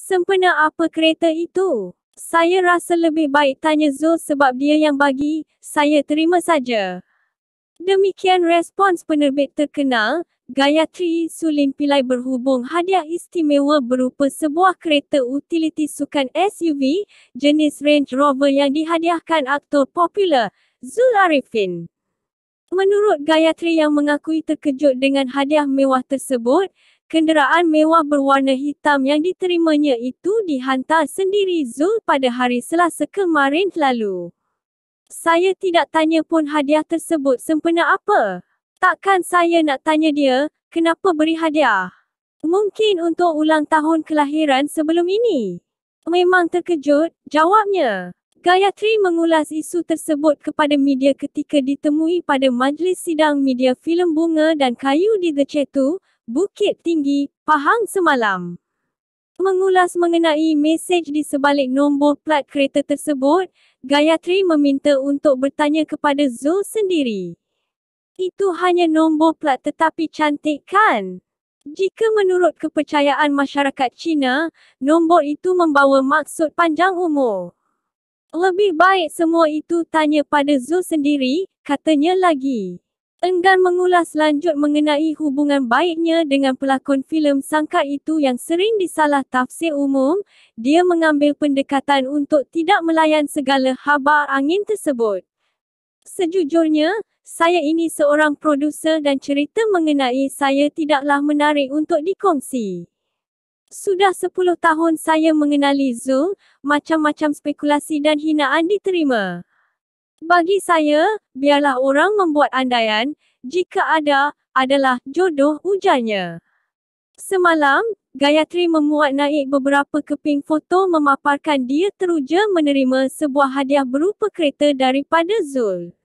sempena apa kereta itu? Saya rasa lebih baik tanya Zul sebab dia yang bagi, saya terima saja. Demikian respons penerbit terkenal, Gayatri Sulim Pilai berhubung hadiah istimewa berupa sebuah kereta utiliti sukan SUV jenis Range Rover yang dihadiahkan aktor popular Zul Arifin. Menurut Gayatri yang mengakui terkejut dengan hadiah mewah tersebut, Kenderaan mewah berwarna hitam yang diterimanya itu dihantar sendiri Zul pada hari Selasa kemarin lalu. Saya tidak tanya pun hadiah tersebut sempena apa. Takkan saya nak tanya dia, kenapa beri hadiah? Mungkin untuk ulang tahun kelahiran sebelum ini. Memang terkejut, jawabnya. Gayatri mengulas isu tersebut kepada media ketika ditemui pada majlis sidang media filem Bunga dan Kayu di The Chetu, Bukit Tinggi, Pahang semalam. Mengulas mengenai mesej di sebalik nombor plat kereta tersebut, Gayatri meminta untuk bertanya kepada Zul sendiri. Itu hanya nombor plat tetapi cantik kan? Jika menurut kepercayaan masyarakat Cina, nombor itu membawa maksud panjang umur. Lebih baik semua itu tanya pada Zul sendiri, katanya lagi enggan mengulas lanjut mengenai hubungan baiknya dengan pelakon filem sangka itu yang sering disalah tafsir umum, dia mengambil pendekatan untuk tidak melayan segala habar angin tersebut. Sejujurnya, saya ini seorang produser dan cerita mengenai saya tidaklah menarik untuk dikongsi. Sudah 10 tahun saya mengenali Zul, macam-macam spekulasi dan hinaan diterima. Bagi saya, biarlah orang membuat andaian, jika ada, adalah jodoh ujarnya. Semalam, Gayatri memuat naik beberapa keping foto memaparkan dia teruja menerima sebuah hadiah berupa kereta daripada Zul.